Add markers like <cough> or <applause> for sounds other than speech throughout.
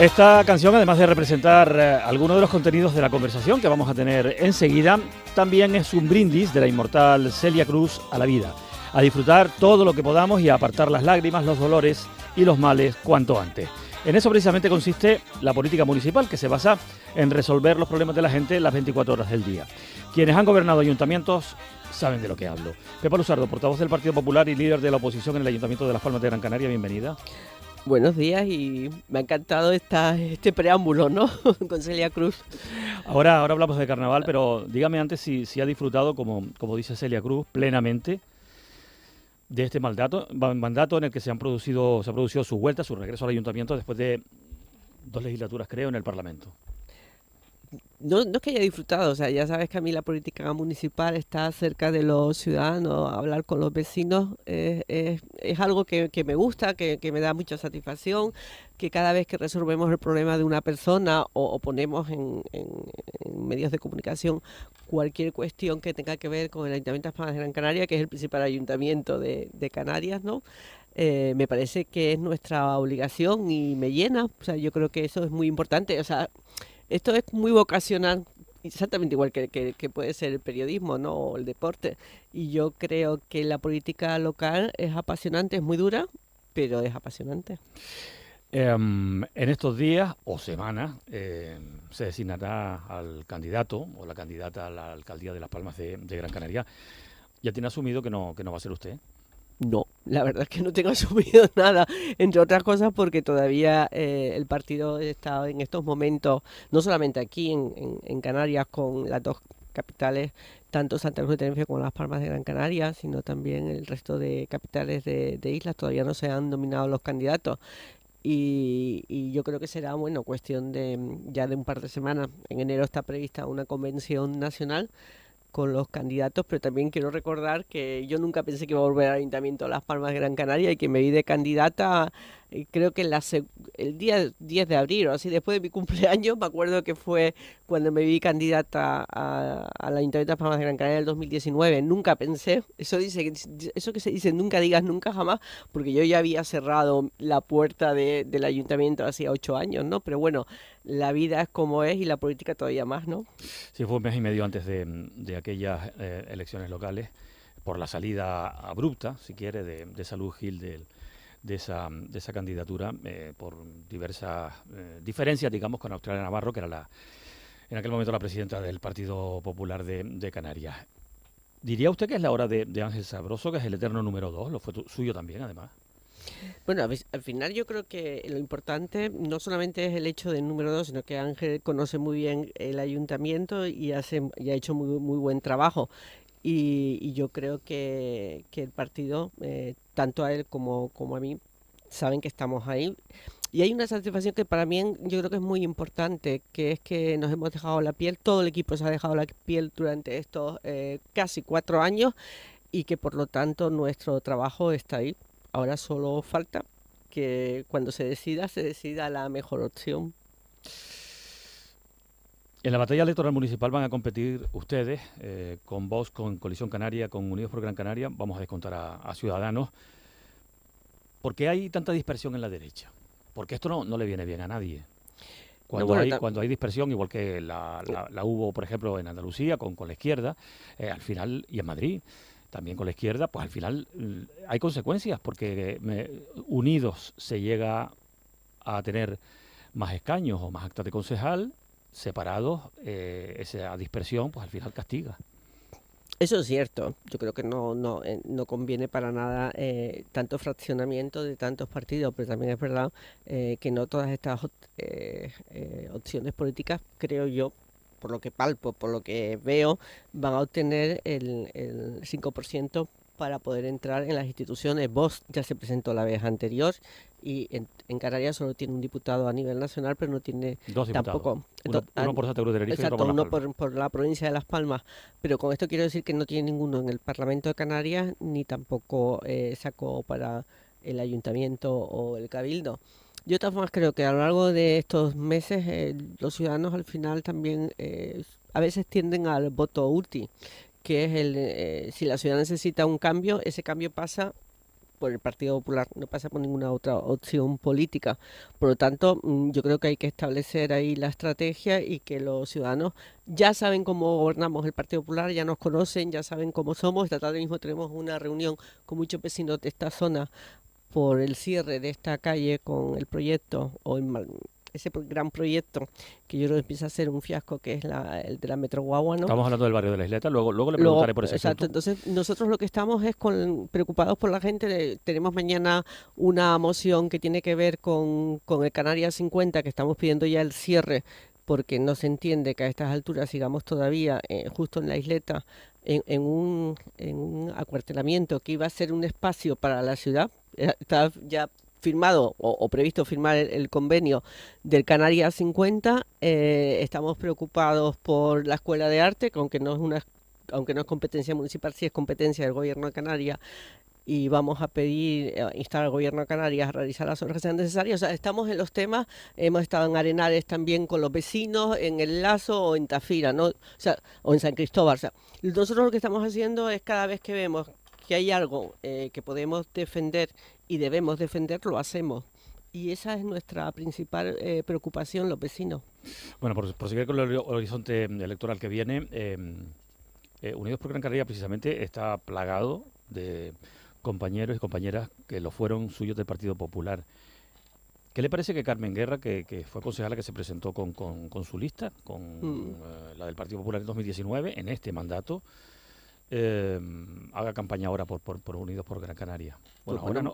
Esta canción, además de representar eh, algunos de los contenidos de la conversación que vamos a tener enseguida, también es un brindis de la inmortal Celia Cruz a la vida, a disfrutar todo lo que podamos y a apartar las lágrimas, los dolores y los males cuanto antes. En eso precisamente consiste la política municipal, que se basa en resolver los problemas de la gente las 24 horas del día. Quienes han gobernado ayuntamientos saben de lo que hablo. Pepa Luzardo, portavoz del Partido Popular y líder de la oposición en el Ayuntamiento de Las Palmas de Gran Canaria, bienvenida. Buenos días y me ha encantado esta, este preámbulo, ¿no? <laughs> Con Celia Cruz. Ahora, ahora hablamos de carnaval, pero dígame antes si, ha disfrutado, como, como dice Celia Cruz, plenamente de este mandato, mandato en el que se han producido, se ha producido su vuelta, su regreso al ayuntamiento después de dos legislaturas, creo, en el Parlamento no, no es que haya disfrutado, o sea, ya sabes que a mí la política municipal está cerca de los ciudadanos, hablar con los vecinos es, algo que, me gusta, que, me da mucha satisfacción, que cada vez que resolvemos el problema de una persona o, ponemos en, medios de comunicación cualquier cuestión que tenga que ver con el Ayuntamiento de de Gran Canaria, que es el principal ayuntamiento de, Canarias, ¿no? Eh, me parece que es nuestra obligación y me llena, o sea, yo creo que eso es muy importante, o sea, esto es muy vocacional, exactamente igual que, puede ser el periodismo ¿no? o el deporte. Y yo creo que la política local es apasionante, es muy dura, pero es apasionante. Em, en estos días o semanas em, se designará al candidato o la candidata a la alcaldía de Las Palmas de, Gran Canaria. ¿Ya tiene asumido que no, que no va a ser usted? No, la verdad es que no tengo <laughs> asumido nada, entre otras cosas porque todavía eh, el partido está en estos momentos, no solamente aquí en, Canarias, con las dos capitales, tanto Santa Cruz de Tenerife como Las Palmas de Gran Canaria, sino también el resto de capitales de, islas, todavía no se han dominado los candidatos. Y, y, yo creo que será bueno cuestión de ya de un par de semanas. En enero está prevista una convención nacional con los candidatos, pero también quiero recordar que yo nunca pensé que iba a volver al Ayuntamiento de Las Palmas de Gran Canaria y que me vi de candidata eh, creo que el día 10 de abril o así, después de mi <laughs> cumpleaños, me acuerdo que fue cuando me vi candidata a, la Ayuntamiento de Palmas de Gran Canaria en el 2019. Nunca pensé, eso, dice, eso que se dice, nunca digas nunca jamás, porque yo ya había cerrado la puerta de, del Ayuntamiento hacía ocho años, ¿no? Pero bueno, la vida es como es y la política todavía más, ¿no? Sí, fue un mes y medio antes de, aquellas eh, elecciones locales por la salida abrupta, si quiere, de, de Salud Gil del, de esa, de esa candidatura eh, por diversas eh, diferencias, digamos, con Australia Navarro, que era la, en aquel momento la presidenta del Partido Popular de, Canarias. ¿Diría usted que es la hora de, Ángel Sabroso, que es el eterno número dos? Lo fue suyo también, además. Bueno, al final yo creo que lo importante no solamente es el hecho del número dos, sino que Ángel conoce muy bien el ayuntamiento y, hace, y ha hecho muy, muy buen trabajo. Y, yo creo que, el partido, eh, tanto a él como, como a mí, saben que estamos ahí. Y hay una satisfacción que para mí yo creo que es muy importante, que es que nos hemos dejado la piel, todo el equipo se ha dejado la piel durante estos eh, casi cuatro años y que por lo tanto nuestro trabajo está ahí. Ahora solo falta que cuando se decida, se decida la mejor opción. En la batalla electoral municipal van a competir ustedes eh, con vos, con Colisión Canaria, con Unidos por Gran Canaria. Vamos a descontar a, Ciudadanos. ¿Por qué hay tanta dispersión en la derecha? Porque esto no, le viene bien a nadie. Cuando, hay, dispersión, igual que oh. la, hubo, por ejemplo, en Andalucía con, con la izquierda, eh, al final, y en Madrid, también con la izquierda, pues al final hay consecuencias, porque eh, unidos se llega a tener más escaños o más actas de concejal separados, eh, esa dispersión, pues al final castiga. Eso es cierto. Yo creo que no, no, eh, conviene para nada eh, tanto fraccionamiento de tantos partidos, pero también es verdad que no todas estas opciones políticas, creo yo, por lo que palpo, por lo que veo, van a obtener el, el 5% para poder entrar en las instituciones. Vos ya se presentó la vez anterior, y en, Canarias solo tiene un diputado a nivel nacional, pero no tiene tampoco. uno, ah, por Santa de exacto, uno, por, la provincia de Las Palmas. Pero con esto quiero decir que no tiene ninguno en el Parlamento de Canarias, ni tampoco eh, sacó para el Ayuntamiento o el Cabildo. Yo de todas creo que a lo largo de estos meses eh, los ciudadanos al final también eh, a veces tienden al voto útil, que es el eh, si la ciudad necesita un cambio, ese cambio pasa por el Partido Popular, no pasa por ninguna otra opción política. Por lo tanto, mm, yo creo que hay que establecer ahí la estrategia y que los ciudadanos ya saben cómo gobernamos el Partido Popular, ya nos conocen, ya saben cómo somos. Esta tarde mismo tenemos una reunión con muchos vecinos de esta zona por el cierre de esta calle con el proyecto o ese gran proyecto que yo lo empieza a ser un fiasco, que es el de la Metro ¿no? Estamos hablando del barrio de la Isleta, luego, luego le preguntaré por ese Exacto, entonces nosotros lo que estamos es preocupados por la gente. Tenemos mañana una moción que tiene que ver con, el Canaria 50, que estamos pidiendo ya el cierre porque no se entiende que a estas alturas sigamos todavía eh, justo en la isleta en, en, un, en, un, acuartelamiento que iba a ser un espacio para la ciudad. Eh, está ya firmado o, previsto firmar el, convenio del Canarias 50. Eh, estamos preocupados por la Escuela de Arte, aunque no es una aunque no es competencia municipal, sí es competencia del Gobierno de Canarias y vamos a pedir, eh, instar al Gobierno de Canarias a realizar las obras que sean necesarias. O sea, estamos en los temas, hemos estado en Arenales también con los vecinos, en El Lazo o en Tafira, ¿no? o, en San Cristóbal. nosotros lo que estamos haciendo es cada vez que vemos que hay algo eh, que podemos defender y debemos defenderlo lo hacemos. Y esa es nuestra principal eh, preocupación, los vecinos. Bueno, por, seguir con el horizonte mm, electoral que viene, em, eh, Unidos por Gran carrera precisamente está plagado de compañeros y compañeras que lo fueron suyos del Partido Popular. ¿Qué le parece que Carmen Guerra, que, fue concejala que se presentó con, con, su lista, con mm. eh, la del Partido Popular en 2019, en este mandato, Em, haga campaña ahora por, por, Unidos por Gran Canaria. Bueno, pues ahora no,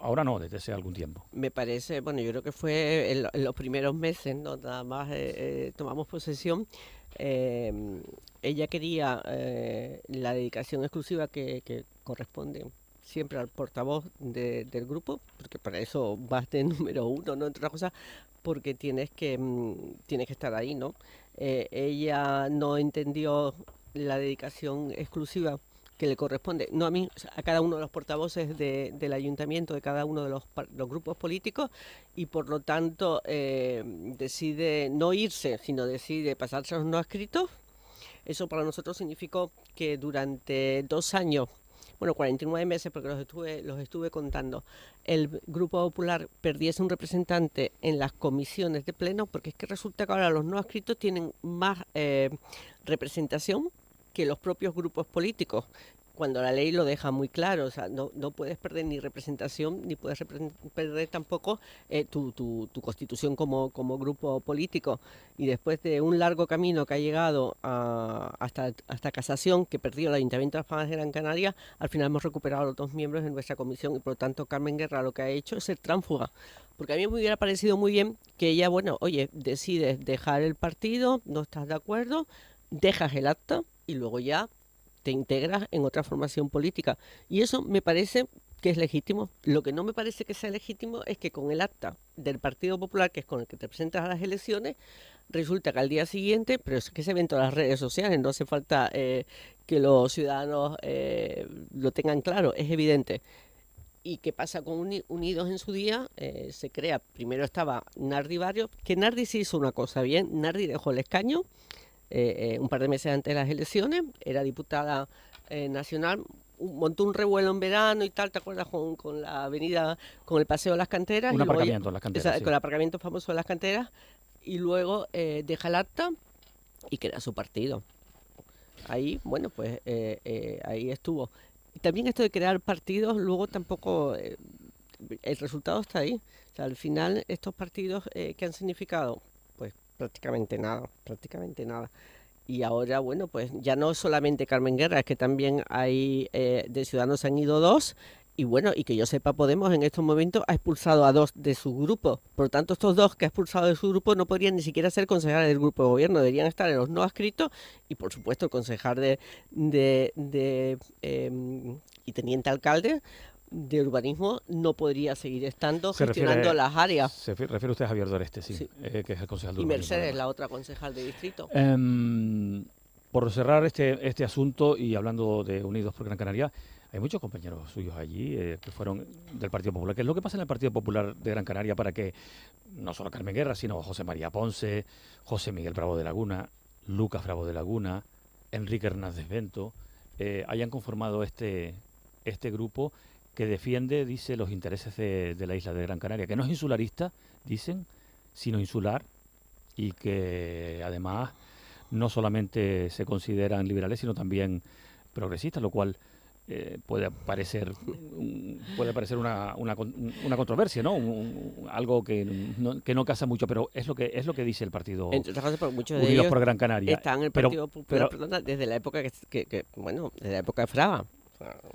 ahora no, desde hace algún tiempo. Me parece, bueno, yo creo que fue en, los primeros meses, ¿no? nada más eh, eh, tomamos posesión. Em, ella quería eh, la dedicación exclusiva que, corresponde siempre al portavoz del grupo, porque para eso vas de <laughs> número uno, no otra cosa porque tienes que, mm, tienes que estar ahí, ¿no? ella no entendió la dedicación exclusiva que le corresponde, no a mí, a cada uno de los portavoces del ayuntamiento, de cada uno de los, grupos políticos, y por lo tanto eh, decide no irse, sino decide pasarse a los no escritos. Eso para nosotros significó que durante dos años, bueno, 49 meses, porque los estuve, los estuve contando, el Grupo Popular perdiese un representante en las comisiones de pleno, porque es que resulta que ahora los no escritos tienen más eh, representación que los propios grupos políticos cuando la ley lo deja muy claro, o sea, no, no puedes perder ni representación, ni puedes perder tampoco eh, tu, tu, constitución como, como, grupo político. Y después de un largo camino que ha llegado a, hasta, hasta casación, que perdió el Ayuntamiento de las Palmas de Gran Canaria, al final hemos recuperado a los dos miembros de nuestra comisión y por lo tanto Carmen Guerra lo que ha hecho es ser tránfuga. Porque a mí me hubiera parecido muy bien que ella, bueno, oye, decides dejar el partido, no estás de acuerdo, dejas el acta, y luego ya te integras en otra formación política. Y eso me parece que es legítimo. Lo que no me parece que sea legítimo es que con el acta del Partido Popular, que es con el que te presentas a las elecciones, resulta que al día siguiente, pero es que se ven todas las redes sociales, no hace falta eh, que los ciudadanos eh, lo tengan claro, es evidente. Y qué pasa con Unidos en su día, eh, se crea, primero estaba Nardi Barrio que Nardi sí hizo una cosa bien, Nardi dejó el escaño, eh, eh, un par de meses antes de las elecciones, era diputada eh, nacional, montó un revuelo en verano y tal, ¿te acuerdas con, la avenida, con el paseo de las canteras? Un aparcamiento las canteras. Con el aparcamiento famoso de las canteras, y luego deja el acta y crea su partido. Ahí, bueno, pues ahí estuvo. también esto de crear partidos, luego tampoco el resultado está ahí. al final estos partidos ¿qué han significado prácticamente nada, prácticamente nada. Y ahora, bueno, pues ya no solamente Carmen Guerra, es que también hay eh, de Ciudadanos han ido dos. Y bueno, y que yo sepa, Podemos en estos momentos ha expulsado a dos de su grupo. Por tanto, estos dos que ha expulsado de su grupo no podrían ni siquiera ser concejales del grupo de gobierno, deberían estar en los no adscritos y, por supuesto, el concejal de, de, em, y teniente alcalde de urbanismo no podría seguir estando gestionando las áreas. Se refiere usted a Javier Doreste, sí, eh, que es el concejal de urbanismo. Y Mercedes, la otra concejal de distrito. Em, por cerrar este, este asunto y hablando de Unidos por Gran Canaria, hay muchos compañeros suyos allí eh, que fueron del Partido Popular. ¿Qué es lo que pasa en el Partido Popular de Gran Canaria para que no solo Carmen Guerra, sino José María Ponce, José Miguel Bravo de Laguna, Lucas Bravo de Laguna, Enrique Hernández Vento... Eh, hayan conformado este, este grupo que defiende, dice, los intereses de, la isla de Gran Canaria, que no es insularista, dicen, sino insular, y que además no solamente se consideran liberales, sino también progresistas, lo cual eh, puede parecer puede parecer una, una, controversia, ¿no? algo que no, que casa mucho, pero es lo que es lo que dice el partido. por Gran Canaria. Están el Partido desde la época bueno, desde la época de Fraga.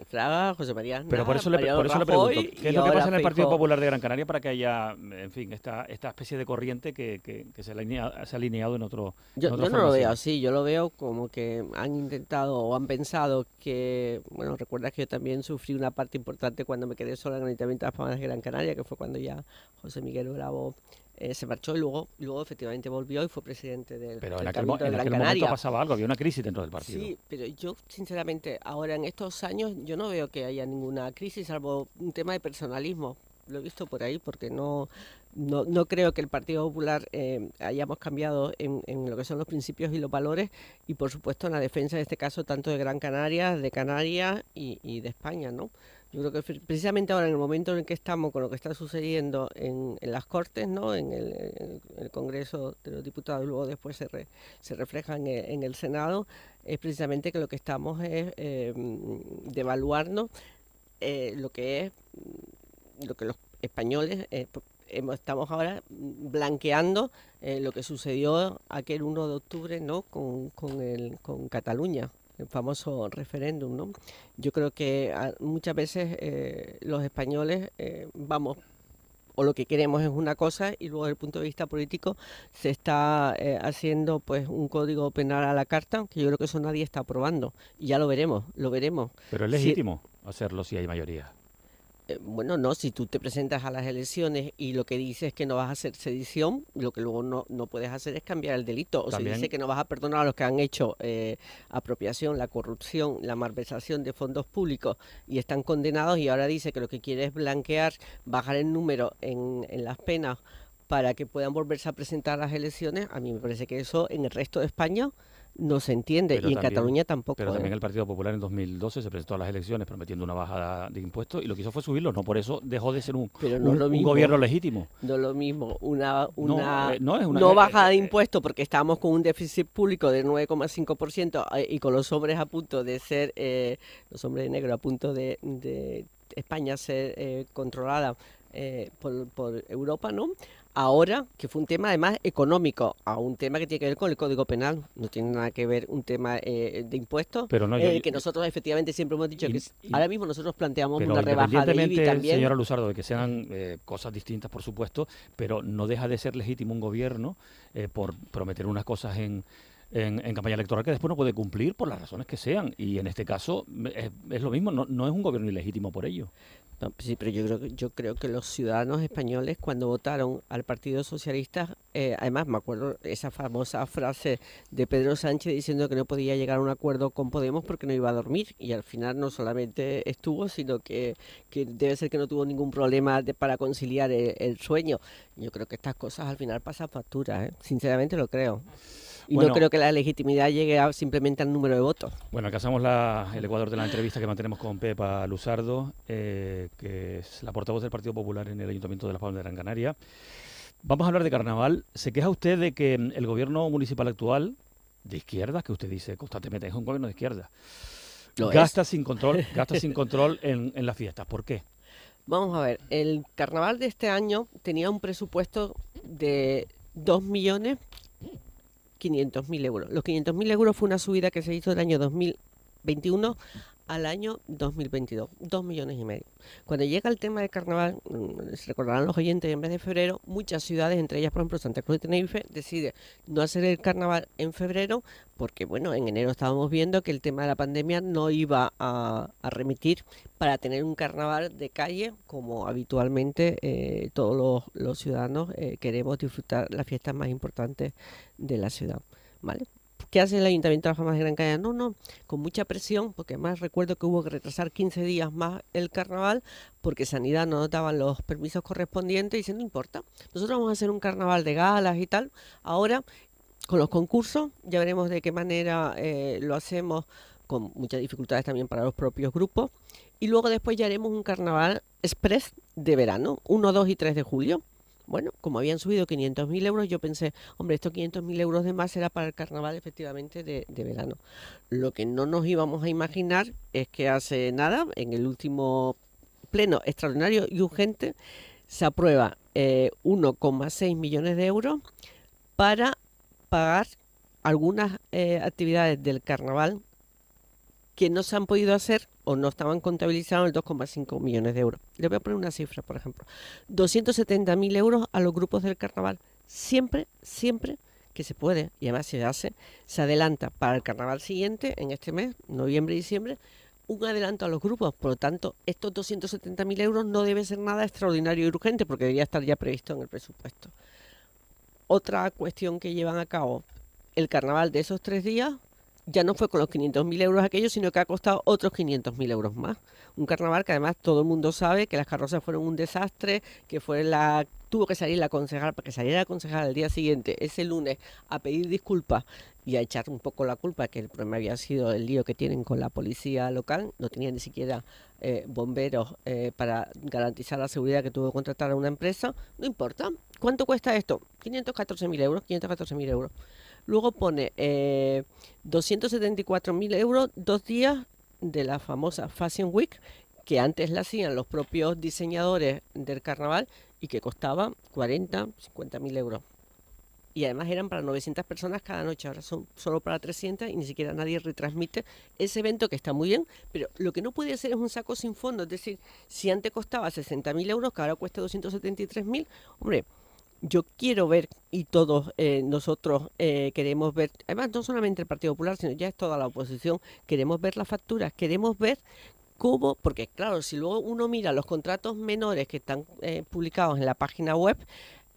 Fraga, José María Pero por eso, le, por eso le pregunto, ¿qué es lo que pasa en el Partido Popular de Gran Canaria para que haya, en fin, esta, esta especie de corriente que, se, ha alineado en otro Yo, yo no lo veo así, yo lo veo como que han intentado o han pensado que, bueno, recuerdas que yo también sufrí una parte importante cuando me quedé sola en el Ayuntamiento de las Palmas de Gran Canaria, que fue cuando ya José Miguel Bravo eh, se marchó y luego, luego efectivamente volvió y fue presidente del Pero en aquel, en aquel momento pasaba algo, había una crisis dentro del partido. Sí, pero yo sinceramente ahora en estos años yo no veo que haya ninguna crisis salvo un tema de personalismo. Lo he visto por ahí porque no, no, no creo que el Partido Popular eh, hayamos cambiado en, en, lo que son los principios y los valores y por supuesto en la defensa de este caso tanto de Gran Canaria, de Canarias y, y de España, ¿no? Yo creo que precisamente ahora, en el momento en el que estamos con lo que está sucediendo en, las Cortes, ¿no? en el, Congreso de los Diputados, luego después se, refleja en el, Senado, es precisamente que lo que estamos es em, eh, devaluarnos lo que es lo que los españoles eh, estamos ahora blanqueando eh, lo que sucedió aquel 1 de octubre ¿no? con, con, el, con Cataluña el famoso referéndum, ¿no? Yo creo que ah, muchas veces eh, los españoles eh, vamos o lo que queremos es una cosa y luego desde el punto de vista político se está eh, haciendo pues un código penal a la carta que yo creo que eso nadie está aprobando y ya lo veremos, lo veremos. Pero es legítimo hacerlo si hay mayoría. Eh, bueno, no, si tú te presentas a las elecciones y lo que dices es que no vas a hacer sedición, lo que luego no, puedes hacer es cambiar el delito. O si dice que no vas a perdonar a los que han hecho eh, apropiación, la corrupción, la malversación de fondos públicos y están condenados y ahora dice que lo que quiere es blanquear, bajar el número en, en las penas para que puedan volverse a presentar a las elecciones. A mí me parece que eso en el resto de España no se entiende. y en Cataluña tampoco. Pero también ¿eh? el Partido Popular en 2012 se presentó a las elecciones prometiendo una bajada de impuestos y lo que hizo fue subirlo, No por eso dejó de ser un, gobierno legítimo. No lo mismo. Una, una, no, eh, es una eh, bajada de impuestos porque estábamos con un déficit público de 9,5% y con los hombres a punto de ser, los hombres negros a punto de, España ser controlada por, Europa, ¿no? ahora, que fue un tema además económico, a un tema que tiene que ver con el Código Penal, no tiene nada que ver un tema eh, de impuestos, pero eh, que nosotros efectivamente siempre hemos dicho que ahora mismo nosotros planteamos una rebaja de IBI también. Señora Luzardo, de que sean eh, cosas distintas, por supuesto, pero no deja de ser legítimo un gobierno por prometer unas cosas en en, campaña electoral que después no puede cumplir por las razones que sean. Y en este caso es, es lo mismo, no, no, es un gobierno ilegítimo por ello sí, pero yo creo, que, yo creo que los ciudadanos españoles cuando votaron al Partido Socialista, eh, además me acuerdo esa famosa frase de Pedro Sánchez diciendo que no podía llegar a un acuerdo con Podemos porque no iba a dormir y al final no solamente estuvo, sino que, debe ser que no tuvo ningún problema de, para conciliar el, sueño. Yo creo que estas cosas al final pasan facturas, ¿eh? sinceramente lo creo. Y no creo que la legitimidad llegue simplemente al número de votos. Bueno, alcanzamos la, el Ecuador de la entrevista que mantenemos con Pepa Luzardo, eh, que es la portavoz del Partido Popular en el Ayuntamiento de Las Palmas de Gran Canaria. Vamos a hablar de carnaval. ¿Se queja usted de que el gobierno municipal actual, de izquierda, que usted dice constantemente, es un gobierno de izquierda, gasta sin control, gasta sin <laughs> control en, en las fiestas? ¿Por qué? Vamos a ver, el carnaval de este año tenía un presupuesto de 2 millones 500.000 euros. Los 500.000 euros fue una subida que se hizo el año 2021 al año 2022, dos millones y medio. Cuando llega el tema del carnaval, mm, se recordarán los oyentes, en vez de febrero, muchas ciudades, entre ellas por ejemplo Santa Cruz de Tenerife, decide no hacer el carnaval en febrero porque bueno, en enero estábamos viendo que el tema de la pandemia no iba a, remitir para tener un carnaval de calle como habitualmente eh, todos los, ciudadanos eh, queremos disfrutar las fiestas más importantes de la ciudad. ¿Vale? ¿qué hace el Ayuntamiento de la de Gran Canaria? No, no, con mucha presión, porque más recuerdo que hubo que retrasar 15 días más el carnaval, porque Sanidad no daba los permisos correspondientes, y se no importa, nosotros vamos a hacer un carnaval de galas y tal, ahora con los concursos, ya veremos de qué manera eh, lo hacemos con muchas dificultades también para los propios grupos. Y luego después ya haremos un carnaval express de verano, 1, 2 y 3 de julio. Bueno, como habían subido 500.000 euros, yo pensé, hombre, estos 500.000 euros de más era para el carnaval efectivamente de, verano. Lo que no nos íbamos a imaginar es que hace nada, en el último pleno extraordinario y urgente, se aprueba 1,6 eh, millones de euros para pagar algunas eh, actividades del carnaval que no se han podido hacer o no estaban contabilizados el 2,5 millones de euros. Le voy a poner una cifra, por ejemplo. 270.000 euros a los grupos del carnaval. Siempre, siempre que se puede, y además se hace, se adelanta para el carnaval siguiente, en este mes, noviembre y diciembre, un adelanto a los grupos. Por lo tanto, estos 270.000 euros no debe ser nada extraordinario y urgente porque debería estar ya previsto en el presupuesto. Otra cuestión que llevan a cabo, el carnaval de esos tres días ya no fue con los 500.000 euros aquello, sino que ha costado otros 500.000 euros más. Un carnaval que además todo el mundo sabe que las carrozas fueron un desastre, que fue la tuvo que salir la concejal para que saliera la concejal al día siguiente, ese lunes, a pedir disculpas y a echar un poco la culpa, que el problema había sido el lío que tienen con la policía local, no tenían ni siquiera eh, bomberos eh, para garantizar la seguridad que tuvo que contratar a una empresa, no importa. ¿Cuánto cuesta esto? 514.000 euros, 514.000 euros. Luego pone eh, 274.000 euros, dos días de la famosa Fashion Week, que antes la hacían los propios diseñadores del carnaval y que costaba 40, 50.000 mil euros. Y además eran para 900 personas cada noche, ahora son solo para 300 y ni siquiera nadie retransmite ese evento que está muy bien, pero lo que no puede ser es un saco sin fondo, es decir, si antes costaba 60.000 mil euros, que ahora cuesta 273.000, mil, hombre, yo quiero ver y todos eh, nosotros eh, queremos ver, además no solamente el Partido Popular, sino ya es toda la oposición, queremos ver las facturas, queremos ver cómo, porque claro, si luego uno mira los contratos menores que están eh, publicados en la página web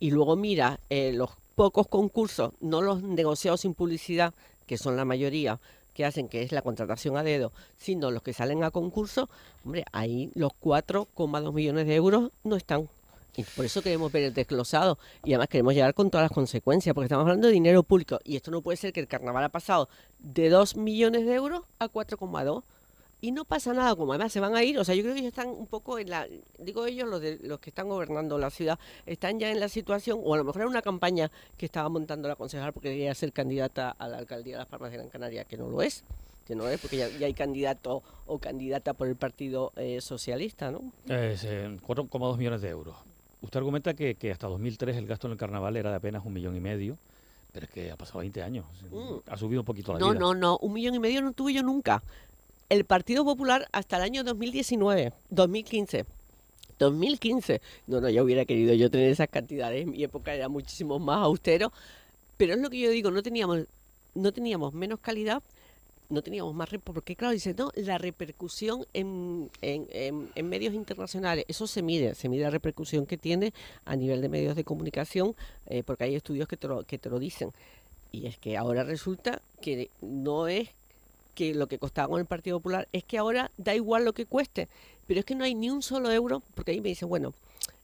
y luego mira los pocos concursos, no los negociados sin publicidad, que son la mayoría, que hacen, que es la contratación a dedo, sino los que salen a concurso, hombre, ahí los 4,2 millones de euros no están y por eso queremos ver el desglosado y además queremos llegar con todas las consecuencias, porque estamos hablando de dinero público y esto no puede ser que el carnaval ha pasado de 2 millones de euros a 4,2 y no pasa nada, como además se van a ir, o sea, yo creo que ellos están un poco en la, digo ellos, los, de, los que están gobernando la ciudad, están ya en la situación, o a lo mejor era una campaña que estaba montando la concejal porque quería ser candidata a la alcaldía de Las Palmas de Gran Canaria, que no lo es, que no lo es, porque ya, hay candidato o candidata por el Partido eh, Socialista, ¿no? 4,2 eh, millones de euros usted argumenta que, hasta 2003 el gasto en el carnaval era de apenas un millón y medio, pero es que ha pasado 20 años. Mm. Ha subido un poquito la no, vida. No, no, no. Un millón y medio no tuve yo nunca. El Partido Popular hasta el año 2019, 2015. 2015. No, no, ya hubiera querido yo tener esas cantidades. En mi época era muchísimo más austero. Pero es lo que yo digo, no teníamos, no teníamos menos calidad no teníamos más porque claro, dice, no, la repercusión en, medios internacionales, eso se mide, se mide la repercusión que tiene a nivel de medios de comunicación, eh, porque hay estudios que te, lo, que te lo dicen. Y es que ahora resulta que no es que lo que costaba con el Partido Popular, es que ahora da igual lo que cueste, pero es que no hay ni un solo euro, porque ahí me dicen, bueno,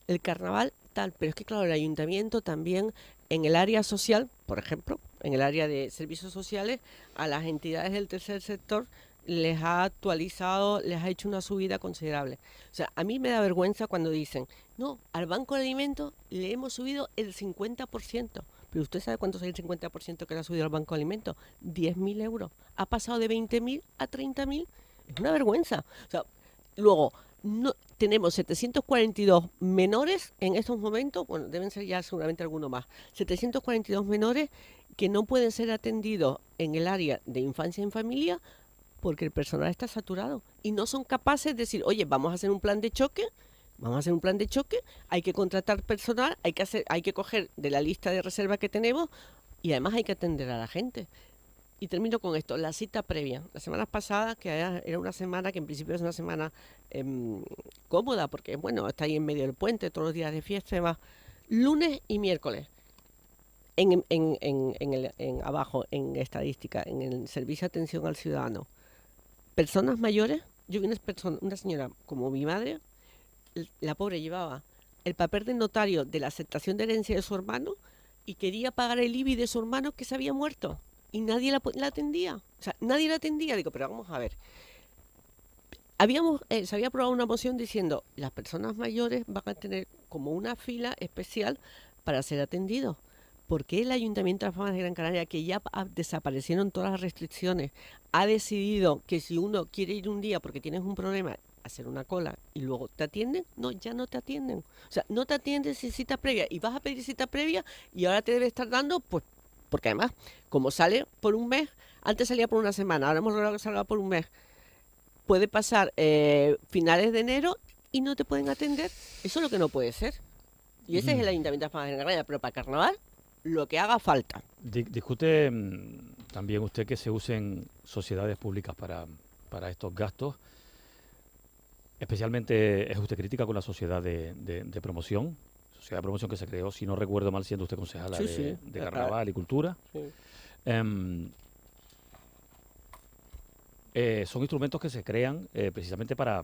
el carnaval tal, pero es que claro, el ayuntamiento también en el área social, por ejemplo, en el área de servicios sociales a las entidades del tercer sector les ha actualizado, les ha hecho una subida considerable. O sea, a mí me da vergüenza cuando dicen, no, al Banco de Alimentos le hemos subido el 50%. Pero usted sabe cuánto es el 50% que le ha subido al Banco de Alimentos. 10.000 euros. Ha pasado de 20.000 a 30.000. Es una vergüenza. O sea, luego, no, tenemos 742 menores en estos momentos, bueno, deben ser ya seguramente algunos más, 742 menores que no pueden ser atendidos en el área de infancia en familia porque el personal está saturado y no son capaces de decir, oye, vamos a hacer un plan de choque, vamos a hacer un plan de choque, hay que contratar personal, hay que, hacer, hay que coger de la lista de reserva que tenemos y además hay que atender a la gente. Y termino con esto, la cita previa. la semana pasada que era una semana que en principio es una semana em, cómoda, porque bueno, está ahí en medio del puente, todos los días de fiesta, va lunes y miércoles. En, abajo, en estadística, en el servicio de atención al ciudadano. Personas mayores, yo vi una, una señora como mi madre, la pobre llevaba el papel de notario de la aceptación de herencia de su hermano y quería pagar el IBI de su hermano que se había muerto y nadie la, atendía. O sea, nadie la atendía. Digo, pero vamos a ver. Habíamos, eh, se había aprobado una moción diciendo las personas mayores van a tener como una fila especial para ser atendidos. porque el Ayuntamiento de las Famas de Gran Canaria, que ya desaparecieron todas las restricciones, ha decidido que si uno quiere ir un día porque tienes un problema, hacer una cola y luego te atienden, no, ya no te atienden. O sea, no te atienden sin cita previa y vas a pedir cita previa y ahora te debe estar dando pues porque además, como sale por un mes, antes salía por una semana, ahora hemos logrado que salga por un mes, puede pasar eh, finales de enero y no te pueden atender. Eso es lo que no puede ser. Y ese es el mm. Ayuntamiento de de Granada, pero para carnaval, lo que haga falta. discute mm, también usted que se usen sociedades públicas para, estos gastos. Especialmente es usted crítica con la sociedad de promoción, sea, la promoción que se creó, si no recuerdo mal, siendo usted concejala de, carnaval y cultura. Em, eh, son instrumentos que se crean eh, precisamente para,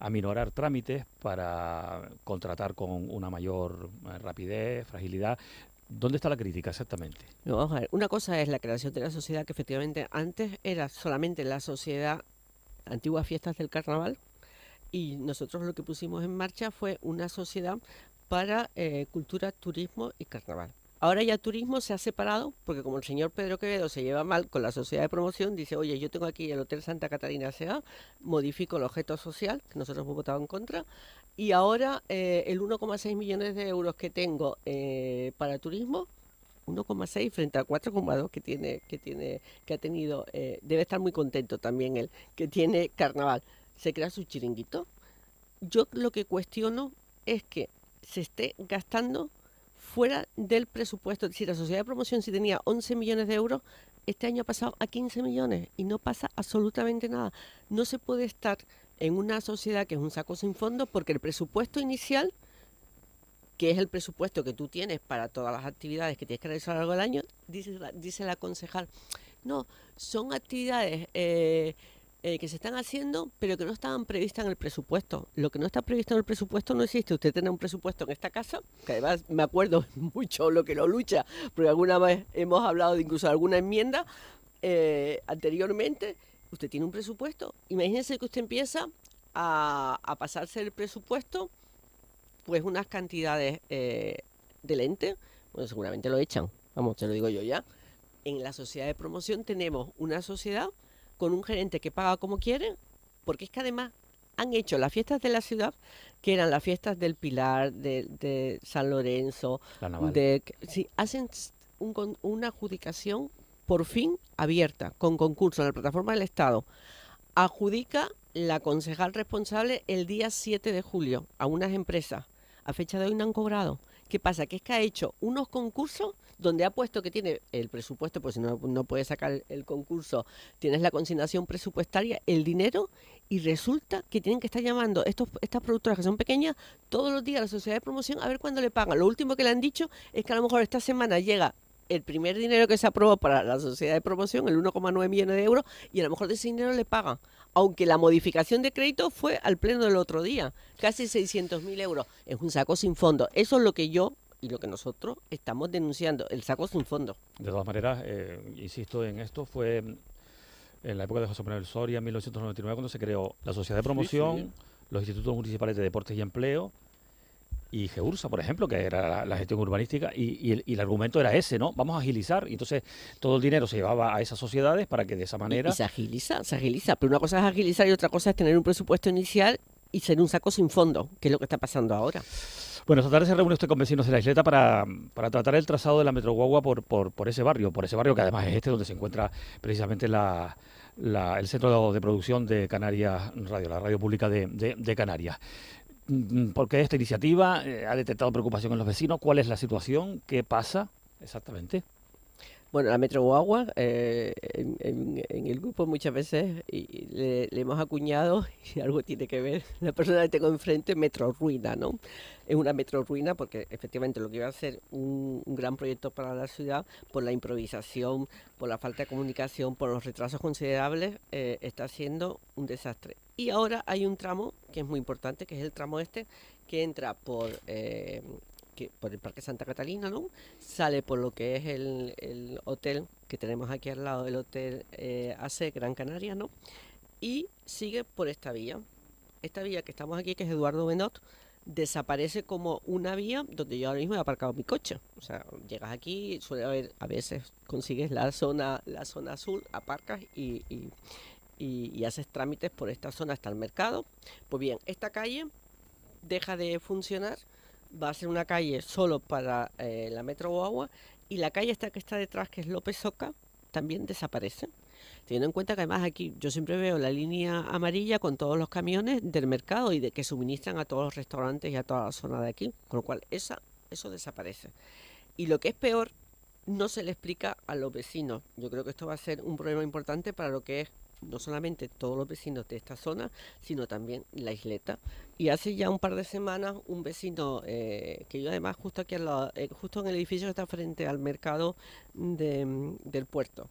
aminorar trámites, para contratar con una mayor eh, rapidez, fragilidad. ¿Dónde está la crítica exactamente? Una cosa es la creación de la sociedad, que efectivamente antes era solamente la sociedad antiguas fiestas del carnaval, y nosotros lo que pusimos en marcha fue una sociedad para eh, cultura, turismo y carnaval. Ahora ya turismo se ha separado, porque como el señor Pedro Quevedo se lleva mal con la sociedad de promoción, dice, oye, yo tengo aquí el Hotel Santa Catarina SEA, modifico el objeto social, que nosotros hemos votado en contra, y ahora eh, el 1,6 millones de euros que tengo eh, para turismo, 1,6 frente a 4,2 que tiene, que tiene, que ha tenido, debe estar muy contento también él, que tiene carnaval, se crea su chiringuito. Yo lo que cuestiono es que se esté gastando fuera del presupuesto. Es decir, la sociedad de promoción si tenía 11 millones de euros, este año ha pasado a 15 millones y no pasa absolutamente nada. No se puede estar en una sociedad que es un saco sin fondo porque el presupuesto inicial que es el presupuesto que tú tienes para todas las actividades que tienes que realizar a lo largo del año, dice la, dice la concejal. No, son actividades eh, eh, que se están haciendo, pero que no estaban previstas en el presupuesto. Lo que no está previsto en el presupuesto no existe. Usted tiene un presupuesto en esta casa, que además me acuerdo <laughs> mucho lo que lo lucha, porque alguna vez hemos hablado de incluso alguna enmienda eh, anteriormente. Usted tiene un presupuesto. Imagínese que usted empieza a, pasarse el presupuesto, pues unas cantidades eh, de lente. Bueno, seguramente lo echan. Vamos, te lo digo yo ya. En la sociedad de promoción tenemos una sociedad con un gerente que paga como quiere, porque es que además han hecho las fiestas de la ciudad, que eran las fiestas del Pilar, de, San Lorenzo, de, sí, hacen una adjudicación por fin abierta, con concurso en la plataforma del Estado. Adjudica la concejal responsable el día 7 de julio a unas empresas. A fecha de hoy no han cobrado. ¿Qué pasa? Que es que ha hecho unos concursos donde ha puesto que tiene el presupuesto, pues si no, no puede sacar el concurso, tienes la consignación presupuestaria, el dinero, y resulta que tienen que estar llamando estos, estas productoras que son pequeñas todos los días a la sociedad de promoción a ver cuándo le pagan. Lo último que le han dicho es que a lo mejor esta semana llega el primer dinero que se aprobó para la sociedad de promoción, el 1,9 millones de euros, y a lo mejor de ese dinero le pagan. Aunque la modificación de crédito fue al pleno del otro día, casi 600.000 mil euros. Es un saco sin fondo. Eso es lo que yo y lo que nosotros estamos denunciando, el saco sin fondo. De todas maneras, eh, insisto en esto, fue en la época de José Manuel Soria, en 1999, cuando se creó la Sociedad de Promoción, los Institutos Municipales de Deportes y Empleo y GEURSA, por ejemplo, que era la, gestión urbanística, y, el, y, el, argumento era ese, ¿no? Vamos a agilizar. Y entonces todo el dinero se llevaba a esas sociedades para que de esa manera... se agiliza, se agiliza. Pero una cosa es agilizar y otra cosa es tener un presupuesto inicial y ser un saco sin fondo, que es lo que está pasando ahora. Bueno, esta tarde se reúne usted con vecinos de la isleta para, tratar el trazado de la Metroguagua por, por, por ese barrio, por ese barrio que además es este donde se encuentra precisamente la, el centro de producción de Canarias Radio, la radio pública de, de, de Canarias. Mm, mm, ¿Por qué esta iniciativa? Eh, ¿Ha detectado preocupación en los vecinos? ¿Cuál es la situación? ¿Qué pasa exactamente? Bueno, la Metro Guagua, eh, en, el grupo muchas veces le, hemos acuñado, <laughs> y algo tiene que ver, la persona que tengo enfrente, Metro Ruina, ¿no? Es una Metro Ruina porque efectivamente lo que iba a ser un, gran proyecto para la ciudad, por la improvisación, por la falta de comunicación, por los retrasos considerables, eh, está siendo un desastre. Y ahora hay un tramo que es muy importante, que es el tramo este, que entra por... Eh, por el Parque Santa Catalina, ¿no? Sale por lo que es el, hotel que tenemos aquí al lado, el Hotel eh, AC Gran Canaria, ¿no? Y sigue por esta vía. Esta vía que estamos aquí, que es Eduardo Benot, desaparece como una vía donde yo ahora mismo he aparcado mi coche. O sea, llegas aquí, suele haber, a veces consigues la zona, la zona azul, aparcas y haces trámites por esta zona hasta el mercado. Pues bien, esta calle deja de funcionar va a ser una calle solo para eh, la Metro Guagua y la calle esta que está detrás, que es López Oca, también desaparece. Teniendo en cuenta que además aquí yo siempre veo la línea amarilla con todos los camiones del mercado y de que suministran a todos los restaurantes y a toda la zona de aquí, con lo cual esa, eso desaparece. Y lo que es peor, no se le explica a los vecinos. Yo creo que esto va a ser un problema importante para lo que es no solamente todos los vecinos de esta zona, sino también la isleta. Y hace ya un par de semanas un vecino, eh, que yo además justo aquí, al lado, eh, justo en el edificio que está frente al mercado mm, del puerto,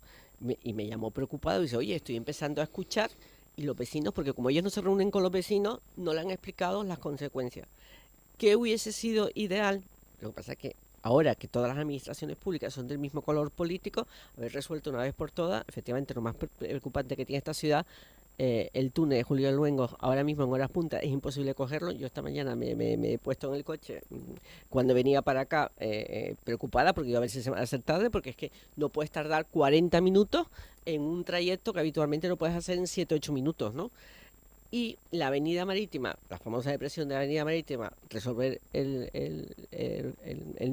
y me llamó preocupado y dice, oye, estoy empezando a escuchar y los vecinos, porque como ellos no se reúnen con los vecinos, no le han explicado las consecuencias. ¿Qué hubiese sido ideal? Lo que pasa es que ahora que todas las administraciones públicas son del mismo color político, haber resuelto una vez por todas, efectivamente lo más preocupante que tiene esta ciudad, eh, el túnel de Julio Luengo ahora mismo en horas punta es imposible cogerlo. Yo esta mañana me, he puesto en el coche mm, cuando venía para acá eh, eh, preocupada porque iba a ver si se me va a hacer tarde, porque es que no puedes tardar 40 minutos en un trayecto que habitualmente lo puedes hacer en 7-8 minutos, ¿no? y la avenida marítima, la famosa depresión de la avenida marítima, resolver el,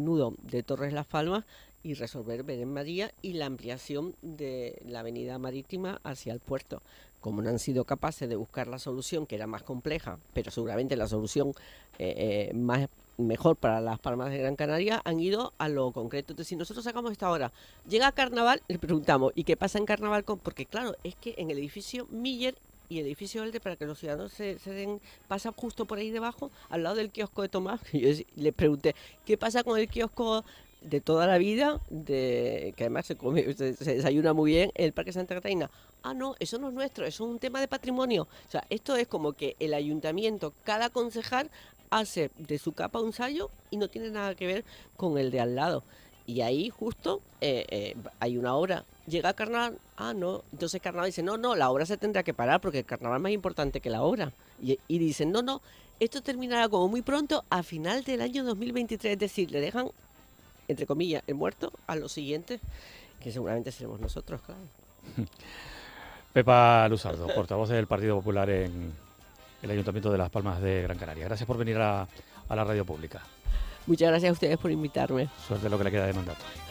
nudo de Torres Las Palmas y resolver Belén María y la ampliación de la avenida marítima hacia el puerto. Como no han sido capaces de buscar la solución, que era más compleja, pero seguramente la solución eh, eh, más mejor para las palmas de Gran Canaria, han ido a lo concreto. Entonces, si nosotros sacamos esta hora, llega carnaval, le preguntamos, ¿y qué pasa en carnaval? Con? Porque claro, es que en el edificio Miller y edificio verde, para que los ciudadanos se, den, pasa justo por ahí debajo, al lado del kiosco de Tomás. <laughs> Y yo les pregunté, ¿qué pasa con el kiosco de toda la vida, de, que además se, desayuna muy bien, el Parque Santa Catarina. Ah, no, eso no es nuestro, eso es un tema de patrimonio. O sea, esto es como que el ayuntamiento, cada concejal hace de su capa un sallo y no tiene nada que ver con el de al lado. Y ahí justo eh, eh, hay una obra. Llega carnaval, ah, no. Entonces carnaval dice, no, no, la obra se tendrá que parar porque el carnaval es más importante que la obra. Y, y dicen, no, no, esto terminará como muy pronto a final del año 2023. Es decir, le dejan, entre comillas, el muerto a los siguientes, que seguramente seremos nosotros, claro. <laughs> Pepa Luzardo, portavoz del Partido Popular en el Ayuntamiento de Las Palmas de Gran Canaria. Gracias por venir a la radio pública. Muchas gracias a ustedes por invitarme. Suerte lo que le queda de mandato.